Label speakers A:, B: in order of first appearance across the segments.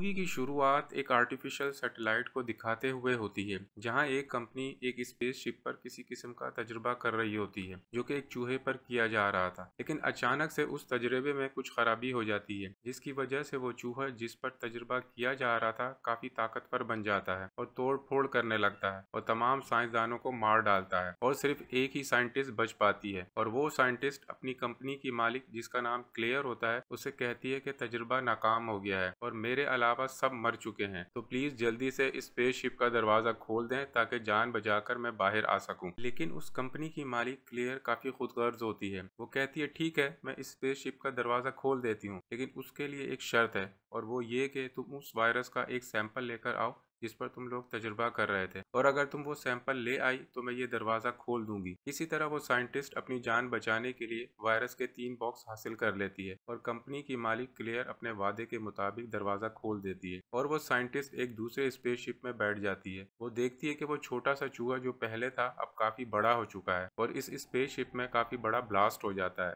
A: प्रौद्योगिकी की शुरुआत एक आर्टिफिशियल सैटेलाइट को दिखाते हुए होती है जहां एक कंपनी एक स्पेस शिप पर किसी किस्म का तजुर्बा कर रही होती है जो कि एक चूहे पर किया जा रहा था लेकिन अचानक से उस तजुर्बे में कुछ खराबी हो जाती है जिसकी वजह से वो चूहा जिस पर तजुर्बा किया जा रहा था काफी ताकतवर बन जाता है और तोड़ फोड़ करने लगता है और तमाम साइंसदानों को मार डालता है और सिर्फ एक ही साइंटिस्ट बच पाती है और वो साइंटिस्ट अपनी कंपनी की मालिक जिसका नाम क्लियर होता है उसे कहती है कि तजुर्बा नाकाम हो गया है और मेरे अलावा अलावा सब मर चुके हैं तो प्लीज जल्दी से इस स्पेसशिप का दरवाजा खोल दें ताकि जान बचाकर मैं बाहर आ सकूं लेकिन उस कंपनी की मालिक क्लियर काफी खुद गर्ज होती है वो कहती है ठीक है मैं इस स्पेसशिप का दरवाजा खोल देती हूँ लेकिन उसके लिए एक शर्त है और वो ये कि तुम उस वायरस का एक सैंपल लेकर आओ जिस पर तुम लोग तजुर्बा कर रहे थे और अगर तुम वो सैंपल ले आई तो मैं ये दरवाज़ा खोल दूंगी इसी तरह वो साइंटिस्ट अपनी जान बचाने के लिए वायरस के तीन बॉक्स हासिल कर लेती है और कंपनी की मालिक क्लियर अपने वादे के मुताबिक दरवाज़ा खोल देती है और वो साइंटिस्ट एक दूसरे स्पेसशिप में बैठ जाती है वो देखती है कि वो छोटा सा चूहा जो पहले था अब काफ़ी बड़ा हो चुका है और इस स्पेस में काफ़ी बड़ा ब्लास्ट हो जाता है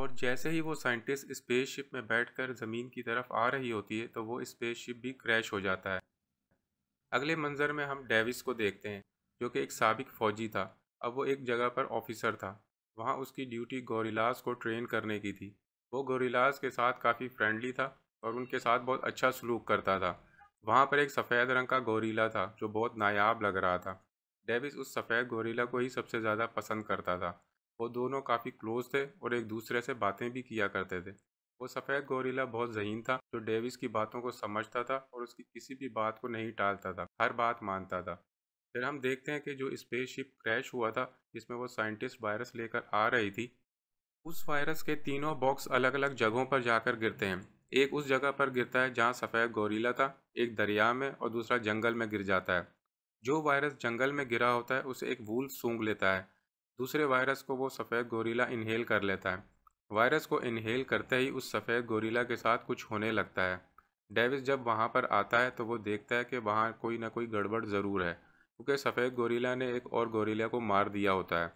A: और जैसे ही वो साइंटिस्ट स्पेसशिप में बैठकर ज़मीन की तरफ आ रही होती है तो वो स्पेसशिप भी क्रैश हो जाता है अगले मंजर में हम डेविस को देखते हैं जो कि एक सबक फ़ौजी था अब वो एक जगह पर ऑफिसर था वहाँ उसकी ड्यूटी गोरीलाज को ट्रेन करने की थी वो गोरीलाज के साथ काफ़ी फ्रेंडली था और उनके साथ बहुत अच्छा सलूक करता था वहाँ पर एक सफ़ेद रंग का गोरीला था जो बहुत नायाब लग रहा था डेविस उस सफ़ेद गोरीला को ही सबसे ज़्यादा पसंद करता था वो दोनों काफ़ी क्लोज थे और एक दूसरे से बातें भी किया करते थे वो सफ़ेद गोरीला बहुत जहीन था जो डेविस की बातों को समझता था और उसकी किसी भी बात को नहीं टालता था हर बात मानता था फिर हम देखते हैं कि जो स्पेसशिप क्रैश हुआ था जिसमें वो साइंटिस्ट वायरस लेकर आ रही थी उस वायरस के तीनों बॉक्स अलग अलग जगहों पर जाकर गिरते हैं एक उस जगह पर गिरता है जहाँ सफ़ेद गोरीला था एक दरिया में और दूसरा जंगल में गिर जाता है जो वायरस जंगल में गिरा होता है उसे एक वूल सूंघ लेता है दूसरे वायरस को वो सफ़ेद गोरीला इनहेल कर लेता है वायरस को इनहेल करते ही उस सफ़ेद गोरीला के साथ कुछ होने लगता है डेविस जब वहाँ पर आता है तो वो देखता है कि वहाँ कोई ना कोई गड़बड़ ज़रूर है क्योंकि सफ़ेद गोरीला ने एक और गोरीला को मार दिया होता है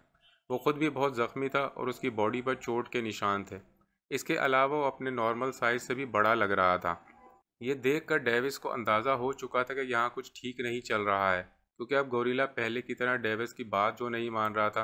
A: वो ख़ुद भी बहुत ज़ख्मी था और उसकी बॉडी पर चोट के निशान थे इसके अलावा वो अपने नॉर्मल साइज़ से भी बड़ा लग रहा था ये देख कर डेविस को अंदाज़ा हो चुका था कि यहाँ कुछ ठीक नहीं चल रहा है क्योंकि अब गोरीला पहले की तरह डेविस की बात जो नहीं मान रहा था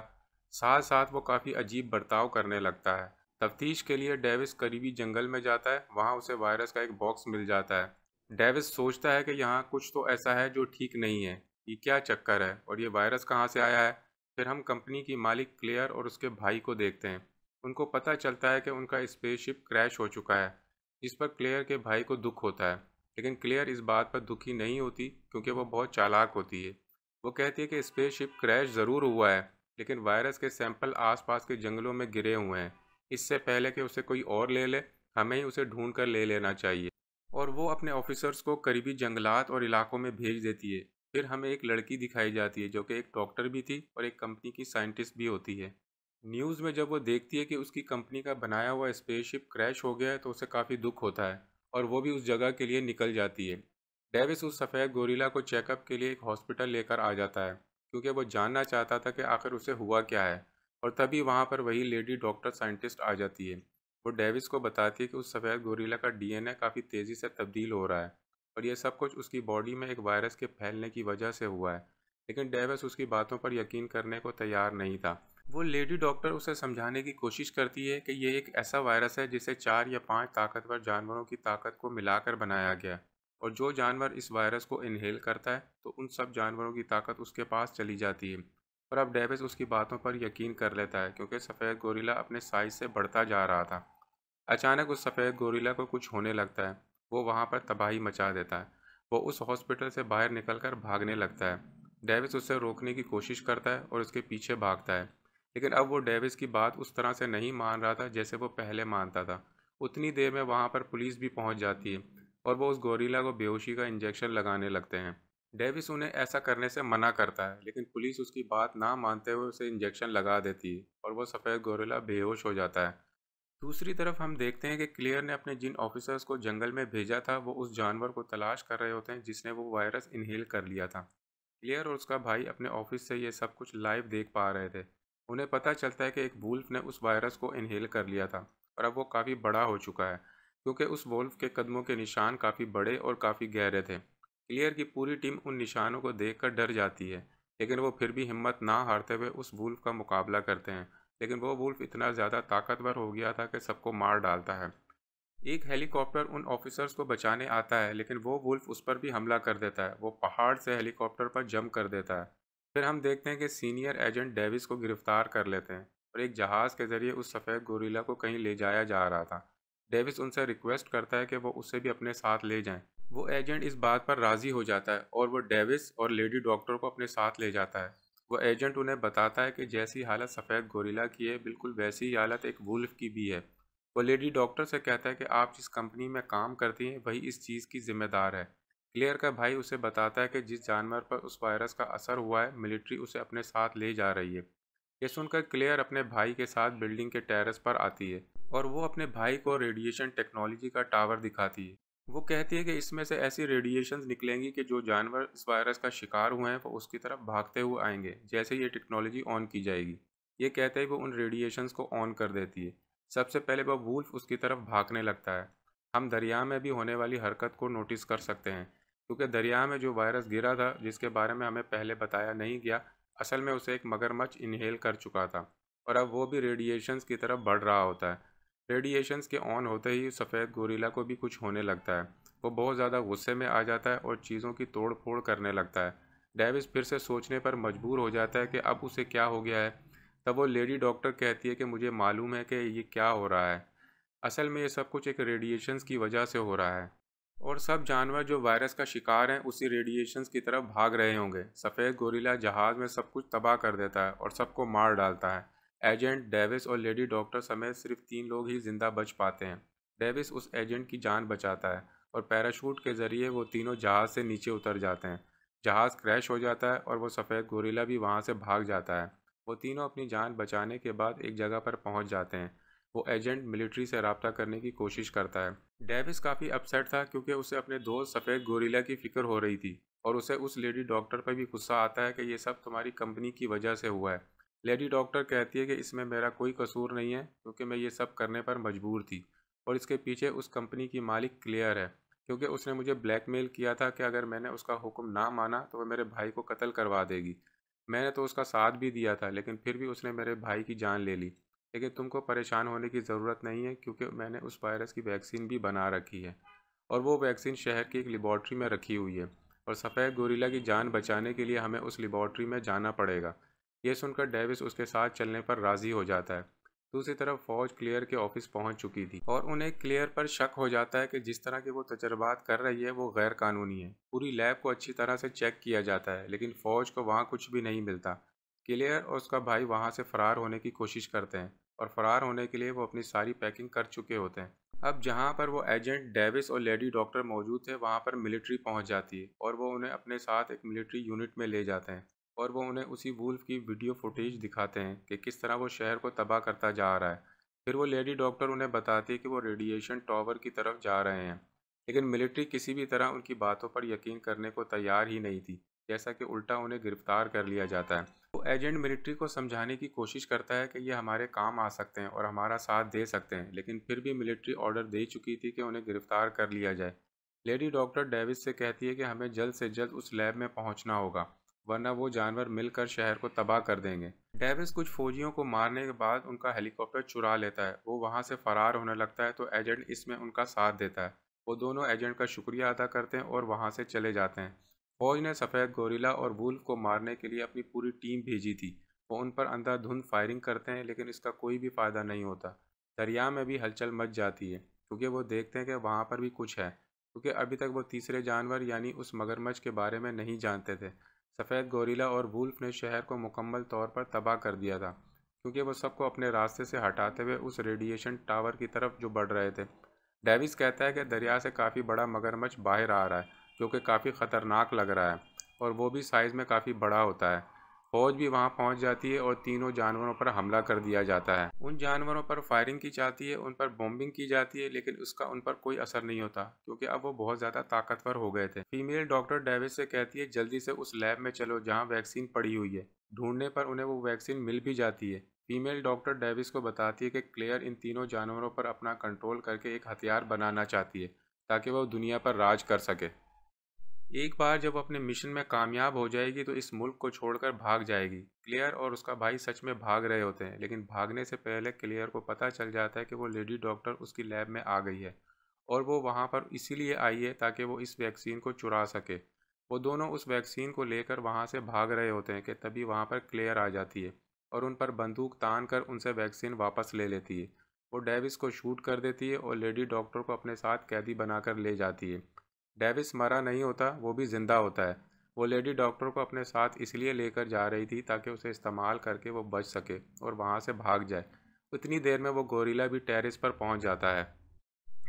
A: साथ साथ वो काफ़ी अजीब बर्ताव करने लगता है तफ्तीश के लिए डेविस करीबी जंगल में जाता है वहाँ उसे वायरस का एक बॉक्स मिल जाता है डेविस सोचता है कि यहाँ कुछ तो ऐसा है जो ठीक नहीं है ये क्या चक्कर है और ये वायरस कहाँ से आया है फिर हम कंपनी की मालिक क्लेयर और उसके भाई को देखते हैं उनको पता चलता है कि उनका स्पेसशिप क्रैश हो चुका है जिस पर क्लेयर के भाई को दुख होता है लेकिन क्लेयर इस बात पर दुखी नहीं होती क्योंकि वह बहुत चालाक होती है वो कहती है कि स्पेसशिप क्रैश ज़रूर हुआ है लेकिन वायरस के सैंपल आसपास के जंगलों में गिरे हुए हैं इससे पहले कि उसे कोई और ले ले हमें ही उसे ढूंढ कर ले लेना चाहिए और वो अपने ऑफिसर्स को करीबी जंगलात और इलाकों में भेज देती है फिर हमें एक लड़की दिखाई जाती है जो कि एक डॉक्टर भी थी और एक कंपनी की साइंटिस्ट भी होती है न्यूज़ में जब वो देखती है कि उसकी कंपनी का बनाया हुआ स्पेसशिप क्रैश हो गया है तो उसे काफ़ी दुख होता है और वो भी उस जगह के लिए निकल जाती है डेविस उस सफ़ेद गोरीला को चेकअप के लिए एक हॉस्पिटल लेकर आ जाता है क्योंकि वो जानना चाहता था कि आखिर उसे हुआ क्या है और तभी वहाँ पर वही लेडी डॉक्टर साइंटिस्ट आ जाती है वो डेविस को बताती है कि उस सफ़ेद गोरीला का डीएनए काफ़ी तेज़ी से तब्दील हो रहा है और यह सब कुछ उसकी बॉडी में एक वायरस के फैलने की वजह से हुआ है लेकिन डेविस उसकी बातों पर यकीन करने को तैयार नहीं था वो लेडी डॉक्टर उसे समझाने की कोशिश करती है कि यह एक ऐसा वायरस है जिसे चार या पांच ताकतवर जानवरों की ताकत को मिलाकर बनाया गया और जो जानवर इस वायरस को इनहेल करता है तो उन सब जानवरों की ताकत उसके पास चली जाती है और अब डेविस उसकी बातों पर यकीन कर लेता है क्योंकि सफ़ेद गोरीला अपने साइज से बढ़ता जा रहा था अचानक उस सफ़ेद गोरीला को कुछ होने लगता है वो वहाँ पर तबाही मचा देता है वो उस हॉस्पिटल से बाहर निकलकर भागने लगता है डेविस उससे रोकने की कोशिश करता है और उसके पीछे भागता है लेकिन अब वो डेविस की बात उस तरह से नहीं मान रहा था जैसे वो पहले मानता था उतनी देर में वहाँ पर पुलिस भी पहुँच जाती है और वो उस गोरीला को बेहोशी का इंजेक्शन लगाने लगते हैं डेविस उन्हें ऐसा करने से मना करता है लेकिन पुलिस उसकी बात ना मानते हुए उसे इंजेक्शन लगा देती है और वह सफ़ेद गोरेला बेहोश हो जाता है दूसरी तरफ हम देखते हैं कि क्लियर ने अपने जिन ऑफिसर्स को जंगल में भेजा था वो उस जानवर को तलाश कर रहे होते हैं जिसने वो वायरस इनहेल कर लिया था क्लियर और उसका भाई अपने ऑफिस से ये सब कुछ लाइव देख पा रहे थे उन्हें पता चलता है कि एक वुल्फ ने उस वायरस को इनहेल कर लिया था और अब वो काफ़ी बड़ा हो चुका है क्योंकि उस वुल्फ के कदमों के निशान काफ़ी बड़े और काफ़ी गहरे थे क्लियर की पूरी टीम उन निशानों को देखकर डर जाती है लेकिन वो फिर भी हिम्मत ना हारते हुए उस वुल्फ का मुकाबला करते हैं लेकिन वो वुल्फ इतना ज़्यादा ताकतवर हो गया था कि सबको मार डालता है एक हेलीकॉप्टर उन ऑफिसर्स को बचाने आता है लेकिन वो वुल्फ उस पर भी हमला कर देता है वो पहाड़ से हेलीकॉप्टर पर जंप कर देता है फिर हम देखते हैं कि सीनियर एजेंट डेविस को गिरफ्तार कर लेते हैं और एक जहाज़ के ज़रिए उस सफ़ेद गोरीला को कहीं ले जाया जा रहा था डेविस उनसे रिक्वेस्ट करता है कि वो उसे भी अपने साथ ले जाएं वो एजेंट इस बात पर राज़ी हो जाता है और वो डेविस और लेडी डॉक्टर को अपने साथ ले जाता है वो एजेंट उन्हें बताता है कि जैसी हालत सफ़ेद गोरीला की है बिल्कुल वैसी ही हालत एक वुल्फ की भी है वो लेडी डॉक्टर से कहता है कि आप जिस कंपनी में काम करती हैं वही इस चीज़ की जिम्मेदार है क्लियर का भाई उसे बताता है कि जिस जानवर पर उस वायरस का असर हुआ है मिलिट्री उसे अपने साथ ले जा रही है ये सुनकर क्लियर अपने भाई के साथ बिल्डिंग के टेरेस पर आती है और वो अपने भाई को रेडिएशन टेक्नोलॉजी का टावर दिखाती है वो कहती है कि इसमें से ऐसी रेडिएशन निकलेंगी कि जो जानवर इस वायरस का शिकार हुए हैं वो उसकी तरफ भागते हुए आएंगे जैसे ये टेक्नोलॉजी ऑन की जाएगी ये कहते ही वो उन रेडिएशन को ऑन कर देती है सबसे पहले वह वुल्फ उसकी तरफ भागने लगता है हम दरिया में भी होने वाली हरकत को नोटिस कर सकते हैं क्योंकि दरिया में जो वायरस गिरा था जिसके बारे में हमें पहले बताया नहीं गया असल में उसे एक मगरमच्छ इनहेल कर चुका था और अब वो भी रेडिएशंस की तरफ बढ़ रहा होता है रेडिएशंस के ऑन होते ही सफ़ेद गोरीला को भी कुछ होने लगता है वो बहुत ज़्यादा गुस्से में आ जाता है और चीज़ों की तोड़ फोड़ करने लगता है डेविस फिर से सोचने पर मजबूर हो जाता है कि अब उसे क्या हो गया है तब वो लेडी डॉक्टर कहती है कि मुझे मालूम है कि ये क्या हो रहा है असल में ये सब कुछ एक रेडिएशंस की वजह से हो रहा है और सब जानवर जो वायरस का शिकार हैं उसी रेडिएशंस की तरफ भाग रहे होंगे सफ़ेद गोरीला जहाज़ में सब कुछ तबाह कर देता है और सबको मार डालता है एजेंट डेविस और लेडी डॉक्टर समेत सिर्फ तीन लोग ही जिंदा बच पाते हैं डेविस उस एजेंट की जान बचाता है और पैराशूट के ज़रिए वो तीनों जहाज़ से नीचे उतर जाते हैं जहाज़ क्रैश हो जाता है और वो सफ़ेद गोरीला भी वहाँ से भाग जाता है वो तीनों अपनी जान बचाने के बाद एक जगह पर पहुँच जाते हैं वो एजेंट मिलिट्री से रबता करने की कोशिश करता है डेविस काफ़ी अपसेट था क्योंकि उसे अपने दोस्त सफ़ेद गोरीला की फ़िक्र हो रही थी और उसे उस लेडी डॉक्टर पर भी गुस्सा आता है कि ये सब तुम्हारी कंपनी की वजह से हुआ है लेडी डॉक्टर कहती है कि इसमें मेरा कोई कसूर नहीं है क्योंकि मैं ये सब करने पर मजबूर थी और इसके पीछे उस कंपनी की मालिक क्लियर है क्योंकि उसने मुझे ब्लैकमेल किया था कि अगर मैंने उसका हुक्म ना माना तो वह मेरे भाई को कत्ल करवा देगी मैंने तो उसका साथ भी दिया था लेकिन फिर भी उसने मेरे भाई की जान ले ली लेकिन तुमको परेशान होने की ज़रूरत नहीं है क्योंकि मैंने उस वायरस की वैक्सीन भी बना रखी है और वो वैक्सीन शहर की एक लेबॉर्ट्री में रखी हुई है और सफ़ेद गोरीला की जान बचाने के लिए हमें उस लेबॉर्ट्री में जाना पड़ेगा यह सुनकर डेविस उसके साथ चलने पर राज़ी हो जाता है दूसरी तरफ फौज क्लियर के ऑफिस पहुंच चुकी थी और उन्हें क्लियर पर शक हो जाता है कि जिस तरह के वो तजर्बात कर रही है वो गैर कानूनी है पूरी लैब को अच्छी तरह से चेक किया जाता है लेकिन फौज को वहाँ कुछ भी नहीं मिलता क्लियर और उसका भाई वहाँ से फरार होने की कोशिश करते हैं और फरार होने के लिए वो अपनी सारी पैकिंग कर चुके होते हैं अब जहाँ पर वो एजेंट डेविस और लेडी डॉक्टर मौजूद थे वहाँ पर मिलिट्री पहुँच जाती है और वो उन्हें अपने साथ एक मिलिट्री यूनिट में ले जाते हैं और वो उन्हें उसी वुल्फ की वीडियो फुटेज दिखाते हैं कि किस तरह वो शहर को तबाह करता जा रहा है फिर वो लेडी डॉक्टर उन्हें बताती है कि वो रेडिएशन टावर की तरफ जा रहे हैं लेकिन मिलिट्री किसी भी तरह उनकी बातों पर यकीन करने को तैयार ही नहीं थी जैसा कि उल्टा उन्हें गिरफ्तार कर लिया जाता है वो एजेंट मिलिट्री को समझाने की कोशिश करता है कि ये हमारे काम आ सकते हैं और हमारा साथ दे सकते हैं लेकिन फिर भी मिलिट्री ऑर्डर दे चुकी थी कि उन्हें गिरफ्तार कर लिया जाए लेडी डॉक्टर डेविस से कहती है कि हमें जल्द से जल्द उस लैब में पहुंचना होगा वरना वो जानवर मिलकर शहर को तबाह कर देंगे डेविस कुछ फौजियों को मारने के बाद उनका हेलीकॉप्टर चुरा लेता है वो वहाँ से फरार होने लगता है तो एजेंट इसमें उनका साथ देता है वो दोनों एजेंट का शुक्रिया अदा करते हैं और वहाँ से चले जाते हैं फौज ने सफ़ेद गोरिला और वुल्फ को मारने के लिए अपनी पूरी टीम भेजी थी वो उन पर अंधाधुंध फायरिंग करते हैं लेकिन इसका कोई भी फ़ायदा नहीं होता दरिया में भी हलचल मच जाती है क्योंकि वो देखते हैं कि वहाँ पर भी कुछ है क्योंकि अभी तक वो तीसरे जानवर यानी उस मगरमच्छ के बारे में नहीं जानते थे सफ़ेद गोरीला और वुल्फ ने शहर को मुकम्मल तौर पर तबाह कर दिया था क्योंकि वह सबको अपने रास्ते से हटाते हुए उस रेडिएशन टावर की तरफ जो बढ़ रहे थे डेविस कहता है कि दरिया से काफ़ी बड़ा मगरमच्छ बाहर आ रहा है जो कि काफ़ी ख़तरनाक लग रहा है और वो भी साइज़ में काफ़ी बड़ा होता है फौज भी वहाँ पहुँच जाती है और तीनों जानवरों पर हमला कर दिया जाता है उन जानवरों पर फायरिंग की जाती है उन पर बॉम्बिंग की जाती है लेकिन उसका उन पर कोई असर नहीं होता क्योंकि अब वो बहुत ज़्यादा ताकतवर हो गए थे फीमेल डॉक्टर डेविस से कहती है जल्दी से उस लैब में चलो जहाँ वैक्सीन पड़ी हुई है ढूंढने पर उन्हें वो वैक्सीन मिल भी जाती है फीमेल डॉक्टर डेविस को बताती है कि क्लेयर इन तीनों जानवरों पर अपना कंट्रोल करके एक हथियार बनाना चाहती है ताकि वह दुनिया पर राज कर सके एक बार जब अपने मिशन में कामयाब हो जाएगी तो इस मुल्क को छोड़कर भाग जाएगी क्लियर और उसका भाई सच में भाग रहे होते हैं लेकिन भागने से पहले क्लियर को पता चल जाता है कि वो लेडी डॉक्टर उसकी लैब में आ गई है और वो वहाँ पर इसीलिए आई है ताकि वो इस वैक्सीन को चुरा सके वो दोनों उस वैक्सीन को लेकर वहाँ से भाग रहे होते हैं कि तभी वहाँ पर क्लियर आ जाती है और उन पर बंदूक तान कर उनसे वैक्सीन वापस ले लेती है वो डेविस को शूट कर देती है और लेडी डॉक्टर को अपने साथ कैदी बनाकर ले जाती है डेविस मरा नहीं होता वो भी ज़िंदा होता है वो लेडी डॉक्टर को अपने साथ इसलिए लेकर जा रही थी ताकि उसे इस्तेमाल करके वो बच सके और वहाँ से भाग जाए उतनी देर में वो गोरीला भी टेरिस पर पहुँच जाता है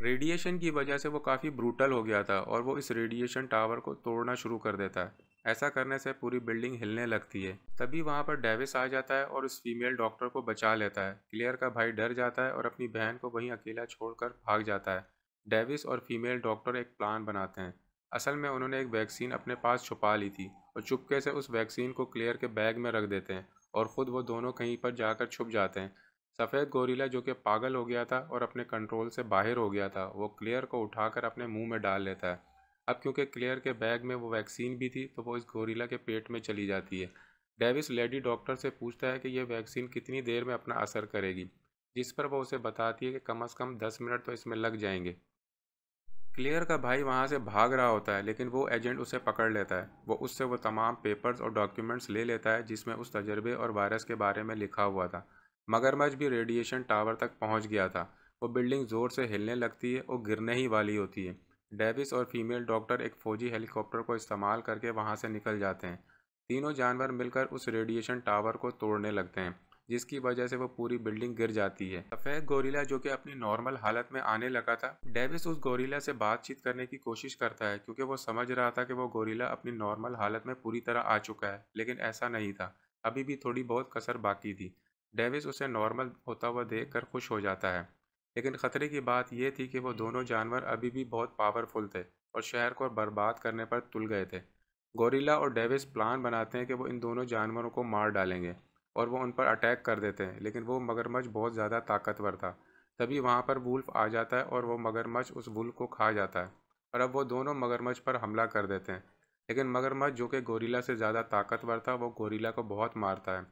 A: रेडिएशन की वजह से वो काफ़ी ब्रूटल हो गया था और वो इस रेडिएशन टावर को तोड़ना शुरू कर देता है ऐसा करने से पूरी बिल्डिंग हिलने लगती है तभी वहाँ पर डेविस आ जाता है और उस फीमेल डॉक्टर को बचा लेता है क्लियर का भाई डर जाता है और अपनी बहन को वहीं अकेला छोड़कर भाग जाता है डेविस और फीमेल डॉक्टर एक प्लान बनाते हैं असल में उन्होंने एक वैक्सीन अपने पास छुपा ली थी और चुपके से उस वैक्सीन को क्लेयर के बैग में रख देते हैं और ख़ुद वो दोनों कहीं पर जाकर छुप जाते हैं सफ़ेद गोरीला जो कि पागल हो गया था और अपने कंट्रोल से बाहर हो गया था वो क्लेयर को उठाकर अपने मुंह में डाल लेता है अब क्योंकि क्लियर के बैग में वो वैक्सीन भी थी तो वो इस गोरीला के पेट में चली जाती है डेविस लेडी डॉक्टर से पूछता है कि यह वैक्सीन कितनी देर में अपना असर करेगी जिस पर वो उसे बताती है कि कम अज़ कम दस मिनट तो इसमें लग जाएंगे क्लियर का भाई वहाँ से भाग रहा होता है लेकिन वो एजेंट उसे पकड़ लेता है वो उससे वो तमाम पेपर्स और डॉक्यूमेंट्स ले लेता है जिसमें उस तजर्बे और वायरस के बारे में लिखा हुआ था मगरमच्छ भी रेडिएशन टावर तक पहुँच गया था वो बिल्डिंग ज़ोर से हिलने लगती है और गिरने ही वाली होती है डेविस और फीमेल डॉक्टर एक फ़ौजी हेलीकॉप्टर को इस्तेमाल करके वहाँ से निकल जाते हैं तीनों जानवर मिलकर उस रेडिएशन टावर को तोड़ने लगते हैं जिसकी वजह से वो पूरी बिल्डिंग गिर जाती है सफेद गोरीला जो कि अपनी नॉर्मल हालत में आने लगा था डेविस उस गोरीला से बातचीत करने की कोशिश करता है क्योंकि वो समझ रहा था कि वो गोरीला अपनी नॉर्मल हालत में पूरी तरह आ चुका है लेकिन ऐसा नहीं था अभी भी थोड़ी बहुत कसर बाकी थी डेविस उसे नॉर्मल होता हुआ देख कर खुश हो जाता है लेकिन ख़तरे की बात यह थी कि वो दोनों जानवर अभी भी बहुत पावरफुल थे और शहर को बर्बाद करने पर तुल गए थे गोरीला और डेविस प्लान बनाते हैं कि वो इन दोनों जानवरों को मार डालेंगे और वो उन पर अटैक कर देते हैं लेकिन वो मगरमच्छ बहुत ज़्यादा ताकतवर था तभी वहाँ पर वुल्फ आ जाता है और वो मगरमच्छ उस वुल्फ को खा जाता है और अब वो दोनों मगरमच्छ पर हमला कर देते हैं लेकिन मगरमच्छ जो कि गोरीला से ज़्यादा ताकतवर था वो गोरीला को बहुत मारता है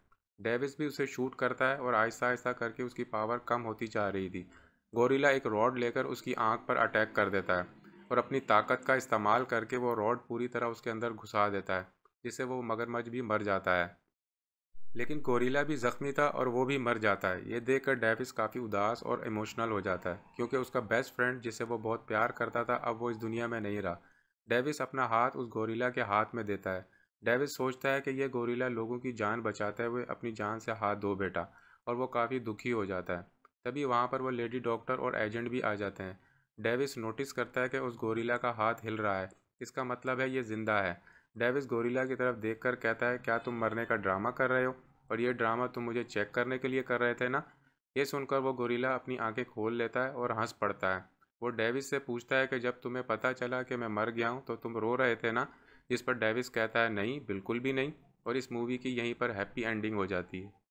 A: डेविस भी उसे शूट करता है और आहिस्ता आहिस्ता करके उसकी पावर कम होती जा रही थी गोरीला एक रॉड लेकर उसकी आंख पर अटैक कर देता है और अपनी ताकत का इस्तेमाल करके वो रॉड पूरी तरह उसके अंदर घुसा देता है जिससे वो मगरमच्छ भी मर जाता है लेकिन कोरिला भी ज़ख्मी था और वो भी मर जाता है ये देखकर डेविस काफ़ी उदास और इमोशनल हो जाता है क्योंकि उसका बेस्ट फ्रेंड जिसे वो बहुत प्यार करता था अब वो इस दुनिया में नहीं रहा डेविस अपना हाथ उस गोरीला के हाथ में देता है डेविस सोचता है कि यह गोरीला लोगों की जान बचाते हुए अपनी जान से हाथ धो बैठा और वो काफ़ी दुखी हो जाता है तभी वहाँ पर वो लेडी डॉक्टर और एजेंट भी आ जाते हैं डेविस नोटिस करता है कि उस गोरीला का हाथ हिल रहा है इसका मतलब है ये ज़िंदा है डेविस गोरिल्ला की तरफ देख कर कहता है क्या तुम मरने का ड्रामा कर रहे हो और ये ड्रामा तुम मुझे चेक करने के लिए कर रहे थे ना ये सुनकर वो गोरिल्ला अपनी आंखें खोल लेता है और हंस पड़ता है वो डेविस से पूछता है कि जब तुम्हें पता चला कि मैं मर गया हूँ तो तुम रो रहे थे ना जिस पर डेविस कहता है नहीं बिल्कुल भी नहीं और इस मूवी की यहीं पर हैप्पी एंडिंग हो जाती है